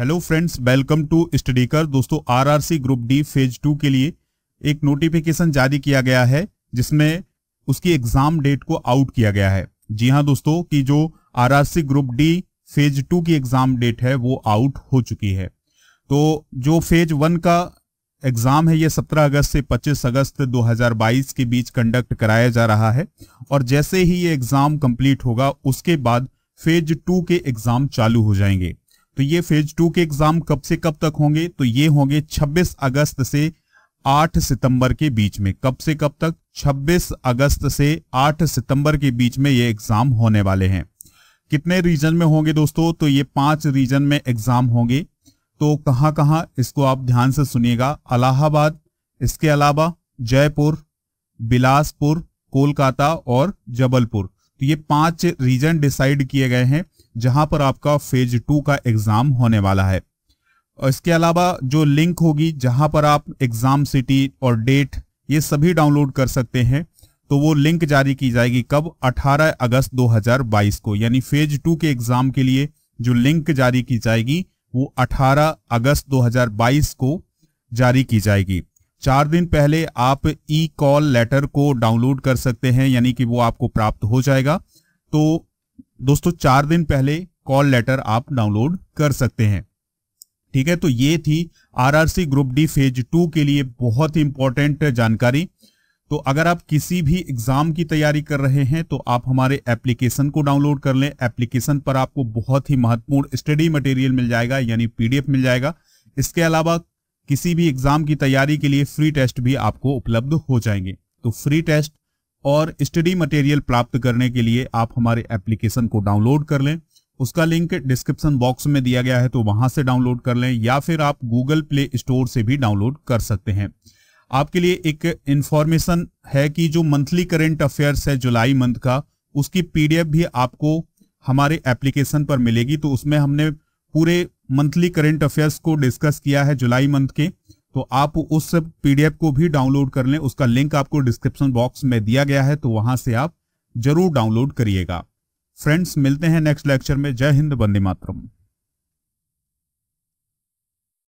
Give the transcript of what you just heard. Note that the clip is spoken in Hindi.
हेलो फ्रेंड्स वेलकम टू स्टडीकर दोस्तों RRC group D phase two के लिए एक नोटिफिकेशन जारी किया गया है जिसमें उसकी एग्जाम डेट को आउट किया गया है जी हाँ दोस्तों कि जो RRC group D phase two की एग्जाम डेट है वो आउट हो चुकी है तो जो फेज वन का एग्जाम है ये 17 अगस्त से 25 अगस्त 2022 के बीच कंडक्ट कराया जा रहा है और जैसे ही ये एग्जाम कंप्लीट होगा उसके बाद फेज टू के एग्जाम चालू हो जाएंगे तो ये फेज टू के एग्जाम कब से कब तक होंगे तो ये होंगे 26 अगस्त से 8 सितंबर के बीच में कब से कब तक 26 अगस्त से 8 सितंबर के बीच में ये एग्जाम होने वाले हैं कितने रीजन में होंगे दोस्तों तो ये पांच रीजन में एग्जाम होंगे तो कहाँ कहाँ इसको आप ध्यान से सुनिएगा अलाहाबाद इसके अलावा जयपुर बिलासपुर कोलकाता और जबलपुर तो ये पांच रीजन डिसाइड किए गए हैं जहां पर आपका फेज टू का एग्जाम होने वाला है और इसके अलावा जो लिंक होगी जहां पर आप एग्जाम सिटी और डेट ये सभी डाउनलोड कर सकते हैं तो वो लिंक जारी की जाएगी कब 18 अगस्त 2022 को यानी फेज टू के एग्जाम के लिए जो लिंक जारी की जाएगी वो 18 अगस्त 2022 को जारी की जाएगी चार दिन पहले आप ई कॉल लेटर को डाउनलोड कर सकते हैं यानी कि वो आपको प्राप्त हो जाएगा तो दोस्तों चार दिन पहले कॉल लेटर आप डाउनलोड कर सकते हैं ठीक है तो ये थी RRC group D phase two के लिए बहुत ही इंपॉर्टेंट जानकारी तो अगर आप किसी भी एग्जाम की तैयारी कर रहे हैं तो आप हमारे एप्लीकेशन को डाउनलोड कर लें एप्लीकेशन पर आपको बहुत ही महत्वपूर्ण स्टडी मटेरियल मिल जाएगा यानी पीडीएफ मिल जाएगा इसके अलावा किसी भी एग्जाम की तैयारी के लिए फ्री टेस्ट भी आपको उपलब्ध हो जाएंगे तो फ्री टेस्ट और स्टडी मटेरियल प्राप्त करने के लिए आप हमारे एप्लीकेशन को डाउनलोड कर लें उसका लिंक डिस्क्रिप्शन बॉक्स में दिया गया है तो वहां से डाउनलोड कर लें या फिर आप गूगल प्ले स्टोर से भी डाउनलोड कर सकते हैं आपके लिए एक इंफॉर्मेशन है कि जो मंथली करेंट अफेयर्स है जुलाई मंथ का उसकी पीडीएफ भी आपको हमारे एप्लीकेशन पर मिलेगी तो उसमें हमने पूरे मंथली करेंट अफेयर्स को डिस्कस किया है जुलाई मंथ के तो आप उस पीडीएफ को भी डाउनलोड कर लें उसका लिंक आपको डिस्क्रिप्शन बॉक्स में दिया गया है तो वहां से आप जरूर डाउनलोड करिएगा फ्रेंड्स मिलते हैं नेक्स्ट लेक्चर में जय हिंद बंदे मातरम